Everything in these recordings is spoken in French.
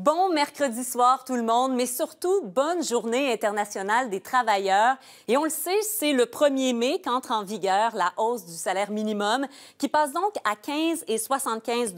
Bon mercredi soir tout le monde, mais surtout bonne journée internationale des travailleurs. Et on le sait, c'est le 1er mai qu'entre en vigueur la hausse du salaire minimum qui passe donc à 15 et 75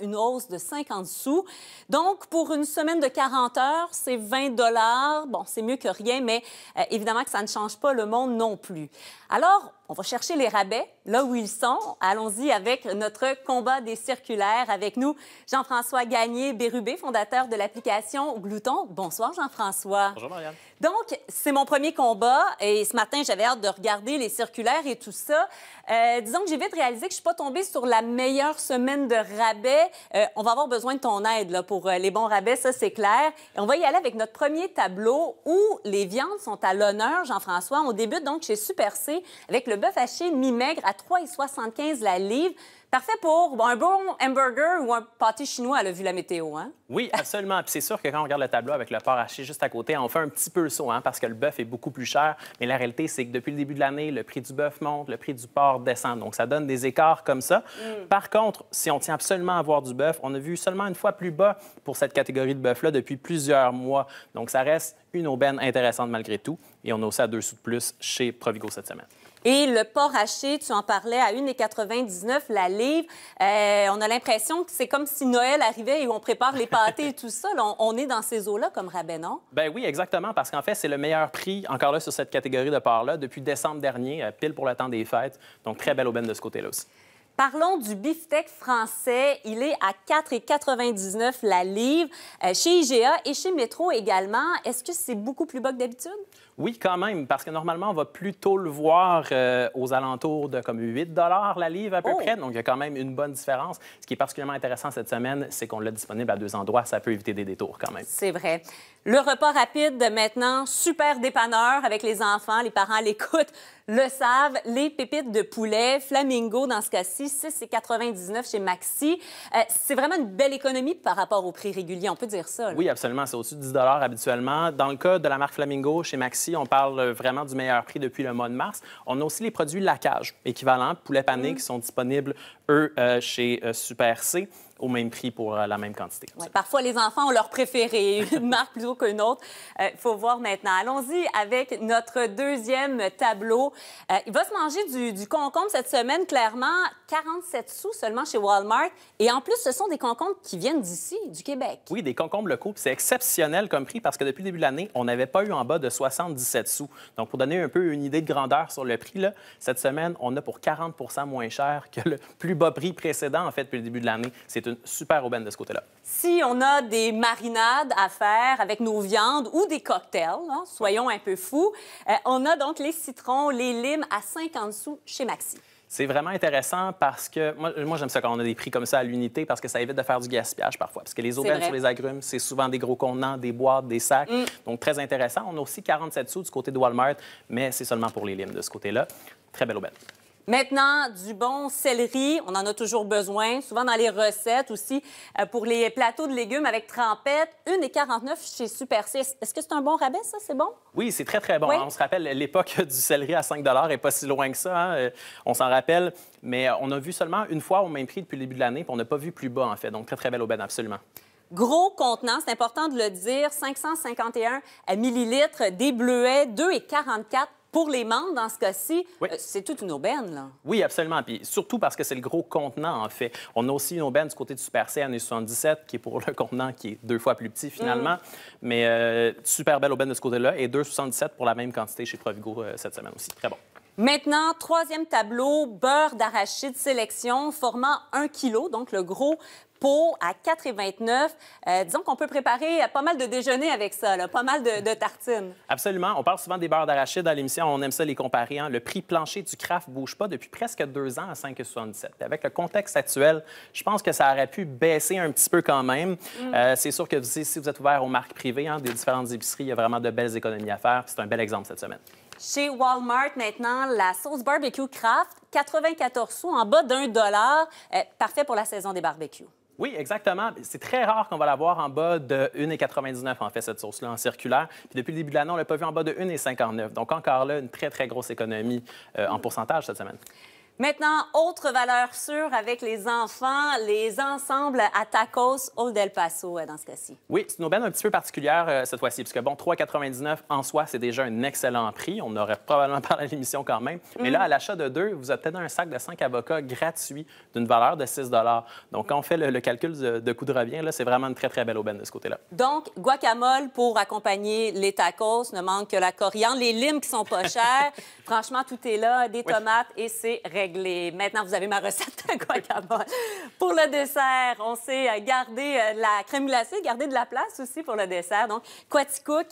une hausse de 50 sous. Donc pour une semaine de 40 heures, c'est 20 dollars. Bon, c'est mieux que rien, mais euh, évidemment que ça ne change pas le monde non plus. Alors, on va chercher les rabais là où ils sont. Allons-y avec notre combat des circulaires. Avec nous, Jean-François Gagné Bérubé, fondateur de l'application Glouton. Bonsoir, Jean-François. Bonjour, Marianne. Donc, c'est mon premier combat et ce matin, j'avais hâte de regarder les circulaires et tout ça. Euh, disons que j'ai vite réalisé que je ne suis pas tombée sur la meilleure semaine de rabais. Euh, on va avoir besoin de ton aide pour euh, les bons rabais, ça c'est clair. on va y aller avec notre premier tableau où les viandes sont à l'honneur, Jean-François. On débute donc chez Super C avec le bœuf haché mi-maigre à 3,75 la livre. Parfait pour un bon hamburger ou un pâté chinois, là, vu la météo, hein? Oui, absolument. c'est sûr que quand on regarde le tableau avec le porc haché juste à côté, on fait un petit peu le hein, parce que le bœuf est beaucoup plus cher. Mais la réalité, c'est que depuis le début de l'année, le prix du bœuf monte, le prix du porc descend. Donc, ça donne des écarts comme ça. Mm. Par contre, si on tient absolument à avoir du bœuf, on a vu seulement une fois plus bas pour cette catégorie de bœuf-là depuis plusieurs mois. Donc, ça reste une aubaine intéressante malgré tout. Et on a aussi à deux sous de plus chez Provigo cette semaine. Et le porc haché, tu en parlais à 1,99 la livre. Euh, on a l'impression que c'est comme si Noël arrivait et on prépare les pâtés et tout ça. on, est dans ces eaux-là comme rabais, non? Ben oui, exactement, parce qu'en fait, c'est le meilleur prix, encore là, sur cette catégorie de porc-là, depuis décembre dernier, euh, pile pour le temps des fêtes. Donc, très belle aubaine de ce côté-là aussi. Parlons du biftec français. Il est à 4,99 la livre euh, chez IGA et chez Metro également. Est-ce que c'est beaucoup plus bas que d'habitude? Oui, quand même, parce que normalement, on va plutôt le voir euh, aux alentours de comme 8 la livre à peu oh! près. Donc, il y a quand même une bonne différence. Ce qui est particulièrement intéressant cette semaine, c'est qu'on l'a disponible à deux endroits. Ça peut éviter des détours quand même. C'est vrai. Le repas rapide de maintenant, super dépanneur avec les enfants, les parents l'écoutent, le savent. Les pépites de poulet, flamingo dans ce cas-ci, 6,99 chez Maxi. Euh, c'est vraiment une belle économie par rapport au prix régulier, on peut dire ça. Oui, absolument. C'est au-dessus de 10 habituellement. Dans le cas de la marque Flamingo chez Maxi, on parle euh, vraiment du meilleur prix depuis le mois de mars. On a aussi les produits Lacage équivalents, poulet pané, mmh. qui sont disponibles, eux, euh, chez euh, Super C au même prix pour euh, la même quantité. parfois, les enfants ont leur préféré, une marque plutôt qu'une autre. Il euh, faut voir maintenant. Allons-y avec notre deuxième tableau. Euh, il va se manger du, concombre cette semaine, clairement, 47 sous seulement chez Walmart. Et en plus, ce sont des concombres qui viennent d'ici, du Québec. Oui, des concombres locaux. C'est exceptionnel comme prix parce que depuis le début de l'année, on n'avait pas eu en bas de 77 sous. Donc, pour donner un peu une idée de grandeur sur le prix, là, cette semaine, on a pour 40 moins cher que le plus bas prix précédent, en fait, depuis le début de l'année. C'est super aubaine de ce côté-là. Si on a des marinades à faire avec nos viandes ou des cocktails, hein, soyons un peu fous, euh, on a donc les citrons, les limes à 50 sous chez Maxi. C'est vraiment intéressant parce que moi, j'aime ça quand on a des prix comme ça à l'unité parce que ça évite de faire du gaspillage parfois. Parce que les aubaines sur les agrumes, c'est souvent des gros contenants, des boîtes, des sacs. Mm. Donc très intéressant. On a aussi 47 sous du côté de Walmart, mais c'est seulement pour les limes de ce côté-là. Très belle aubaine. Maintenant, du bon céleri, on en a toujours besoin, souvent dans les recettes aussi, euh, pour les plateaux de légumes avec trempette, 1,49 chez Super 6. Est-ce que c'est un bon rabais, ça? C'est bon? Oui, c'est très, très bon. On se rappelle, l'époque du céleri à 5 et pas si loin que ça. Hein. Euh, on s'en rappelle, mais euh, on a vu seulement une fois au même prix depuis le début de l'année, puis on n'a pas vu plus bas, en fait. Donc, très, très belle aubaine, absolument gros contenant, c'est important de le dire, 551 millilitres, des bleuets, 2,44 pour les membres, dans ce cas-ci, euh, c'est toute une aubaine. Là. Oui, absolument. Puis surtout parce que c'est le gros contenant, en fait. On a aussi une aubaine du côté du Super C, année 77, qui est pour le contenant qui est deux fois plus petit, finalement. Mm. Mais euh, super belle aubaine de ce côté-là. Et 2,77 pour la même quantité chez Provigo euh, cette semaine aussi. Très bon. Maintenant, troisième tableau, beurre d'arachide sélection, formant 1 kg, donc le gros pot à 4,29. Euh, disons qu'on peut préparer pas mal de déjeuners avec ça, pas mal de, tartines. Absolument. On parle souvent des beurres d'arachide dans l'émission. On aime ça les comparer. Hein. Le prix plancher du Kraft bouge pas depuis presque deux ans à 5,77. Avec le contexte actuel, je pense que ça aurait pu baisser un petit peu quand même. Mm. Euh, c'est sûr que si vous êtes ouvert aux marques privées hein, des différentes épiceries, il y a vraiment de belles économies à faire. C'est un bel exemple cette semaine. Chez Walmart, maintenant, la sauce barbecue Kraft, 94 sous, en bas d'un dollar. Euh, parfait pour la saison des barbecues. Oui, exactement. C'est très rare qu'on va l'avoir en bas de 1,99 en fait, cette source-là en circulaire. Puis depuis le début de l'année, on ne l'a pas vu en bas de 1,59. Donc encore là, une très, très grosse économie euh, en pourcentage cette semaine. Maintenant, autre valeur sûre avec les enfants, les ensembles à tacos au Del Paso euh, dans ce cas-ci. Oui, c'est une aubaine un petit peu particulière euh, cette fois-ci, puisque bon, 3,99 en soi, c'est déjà un excellent prix. On aurait probablement parlé à l'émission quand même. Mais là, mhm. à l'achat de deux, vous obtenez un sac de 5 avocats gratuits d'une valeur de 6 Donc, quand on fait le, calcul de, de, coût de revient, là, c'est vraiment une très, très belle aubaine de ce côté-là. Donc, guacamole pour accompagner les tacos, ne manque que la coriandre, les limes qui sont pas chères. Franchement, tout est là, des tomates et c'est réglé. Maintenant, vous avez ma recette de guacamole. pour le dessert, on sait euh, garder euh, la crème glacée, garder de la place aussi pour le dessert. Donc, Quaticook,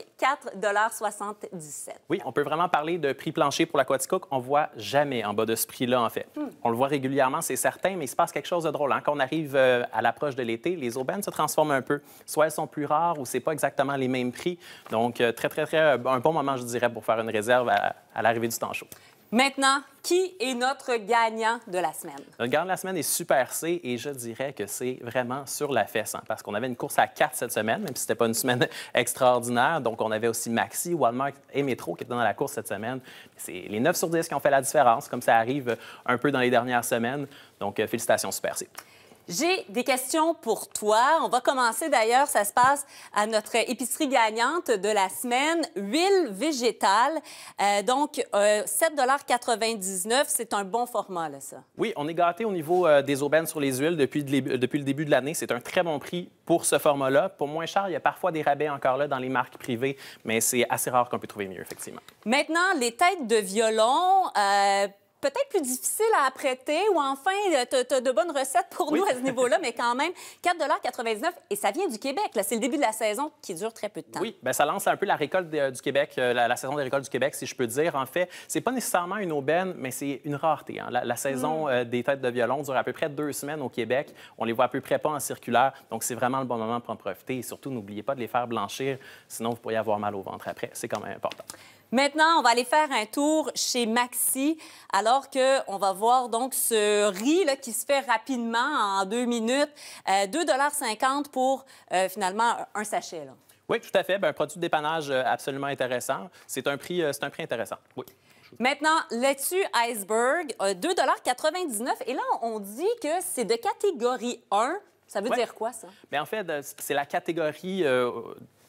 4,77 Oui, on peut vraiment parler de prix plancher pour la Quaticook. On voit jamais en bas de ce prix-là, en fait. Hmm. On le voit régulièrement, c'est certain, mais il se passe quelque chose de drôle. Hein. Quand on arrive euh, à l'approche de l'été, les aubaines se transforment un peu. Soit elles sont plus rares ou c'est pas exactement les mêmes prix. Donc, très, très, très, un bon moment, je dirais, pour faire une réserve à l'arrivée du temps chaud. Maintenant, qui est notre gagnant de la semaine? Notre gagnant de la semaine est Super C et je dirais que c'est vraiment sur la fesse hein, parce qu'on avait une course à quatre cette semaine, même si ce n'était pas une semaine extraordinaire. Donc, on avait aussi Maxi, Walmart et Metro qui étaient dans la course cette semaine. C'est les 9 sur 10 qui ont fait la différence, comme ça arrive un peu dans les dernières semaines. Donc, euh, félicitations Super C. J'ai des questions pour toi. On va commencer d'ailleurs, ça se passe à notre épicerie gagnante de la semaine, huile végétale. Euh, donc, 7,99 euh, c'est un bon format, là, ça. Oui, on est gâté au niveau euh, des aubaines sur les huiles depuis, depuis le début de l'année. C'est un très bon prix pour ce format-là. Pour moins cher, il y a parfois des rabais encore là dans les marques privées, mais c'est assez rare qu'on peut trouver mieux, effectivement. Maintenant, les têtes de violon peut-être plus difficile à apprêter ou enfin, euh, tu as de bonnes recettes pour nous à ce niveau-là, mais quand même, 4,99 et ça vient du Québec. C'est le début de la saison qui dure très peu de temps. Oui, ben, ça lance un peu la récolte du Québec, euh, la, saison des récoltes du Québec, si je peux dire. En fait, c'est pas nécessairement une aubaine, mais c'est une rareté. Hein. La, saison mm. euh, des têtes de violon dure à peu près deux semaines au Québec. On les voit à peu près pas en circulaire, donc c'est vraiment le bon moment pour en profiter. Et surtout, n'oubliez pas de les faire blanchir, sinon vous pourriez avoir mal au ventre après. C'est quand même important. Maintenant, on va aller faire un tour chez Maxi, alors qu'on va voir donc ce riz qui se fait rapidement en deux minutes. 2,50 euh, pour euh, finalement un sachet. Oui, tout à fait. Ben, un produit de dépannage euh, absolument intéressant. C'est un prix, un prix intéressant. Oui. Maintenant, laitue iceberg, 2,99 Et là, on dit que c'est de catégorie 1. Ça veut dire quoi, ça? Bien, en fait, c'est la catégorie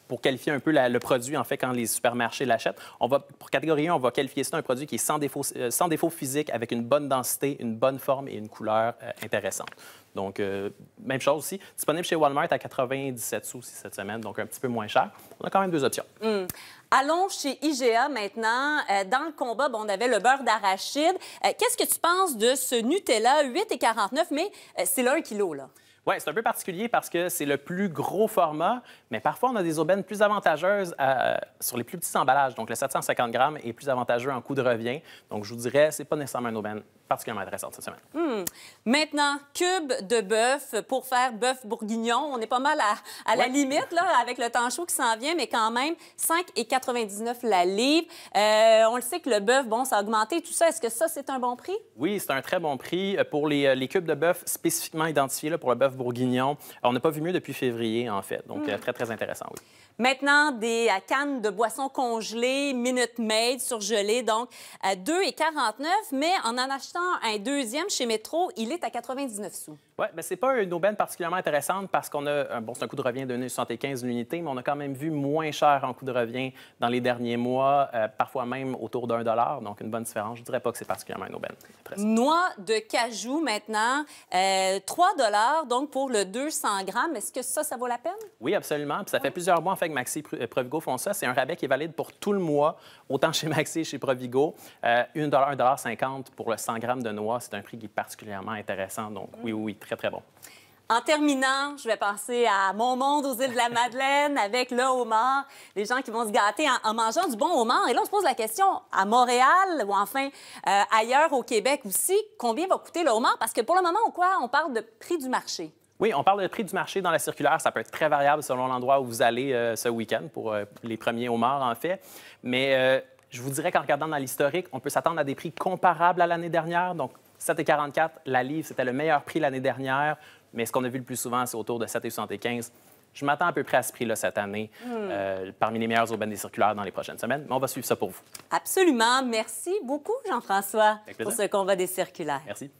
pour qualifier un peu le produit, en fait, quand les supermarchés l'achètent. On va, pour catégorie 1, on va qualifier ça un produit qui est sans défaut, euh, sans défaut physique, avec une bonne densité, une bonne forme et une couleur euh, intéressante. Donc, euh, même chose aussi. Disponible chez Walmart à 97 sous cette semaine, donc un petit peu moins cher. On a quand même deux options. Hmm. Allons chez IGA maintenant. dans le combat, on avait le beurre d'arachide. Qu'est-ce que tu penses de ce Nutella 8,49 mais c'est là un kilo, là? Oui, c'est un peu particulier parce que c'est le plus gros format, mais parfois on a des aubaines plus avantageuses euh, sur les plus petits emballages. Donc le 750 grammes est plus avantageux en coût de revient. Donc je vous dirais, c'est pas nécessairement une aubaine particulièrement intéressante cette semaine. Hmm. Maintenant, cube de bœuf pour faire bœuf bourguignon. On est pas mal à, la limite là, avec le temps chaud qui s'en vient, mais quand même, 5,99 la livre. Euh, on le sait que le bœuf, bon, ça a augmenté, tout ça. Est-ce que ça, c'est un bon prix? Oui, c'est un très bon prix. Euh, pour euh, les, cubes de bœuf spécifiquement identifiés pour le bœuf bourguignon, on n'a pas vu mieux depuis février, en fait. Donc, hmm. très, très intéressant, oui. Maintenant, des euh, cannes de boissons congelées, Minute Maid, surgelées, donc à 2,49 mais en en achetant un deuxième chez Metro, il est à 99 sous. Oui, mais ben, c'est pas une aubaine particulièrement intéressante parce qu'on a, euh, bon, c'est un coût de revient de 1,75 l'unité, mais on a quand même vu moins cher en coût de revient dans les derniers mois, euh, parfois même autour d'un dollar, donc une bonne différence. Je dirais pas que c'est particulièrement une aubaine. Noix de cajou maintenant, 3 dollars donc pour le 200 grammes. Est-ce que ça, ça vaut la peine? Oui, absolument. Puis ça fait plusieurs mois, en fait, Maxi et euh, Provigo font ça. C'est un rabais qui est valide pour tout le mois, autant chez Maxi et chez Provigo. 1 euh, 1,50 pour le 100 g de noix. C'est un prix qui est particulièrement intéressant. Donc, oui, oui, très, très bon. En terminant, je vais passer à mon monde aux îles de la Madeleine avec le homard. Les gens qui vont se gâter en, mangeant du bon homard. Et là, on se pose la question à Montréal ou enfin euh, ailleurs au Québec aussi, combien va coûter le homard? Parce que pour le moment, on, quoi, on parle de prix du marché. Oui, on parle de prix du marché dans la circulaire. Ça peut être très variable selon l'endroit où vous allez euh, ce week-end pour euh, les premiers homards, en fait. Mais euh, je vous dirais qu'en regardant dans l'historique, on peut s'attendre à des prix comparables à l'année dernière. Donc, 7,44, la livre, c'était le meilleur prix l'année dernière. Mais ce qu'on a vu le plus souvent, c'est autour de 7,75. Je m'attends à peu près à ce prix-là cette année, hmm. parmi les meilleures aubaines des circulaires dans les prochaines semaines. Mais on va suivre ça pour vous. Absolument. Merci beaucoup, Jean-François, pour ce combat des circulaires. Merci.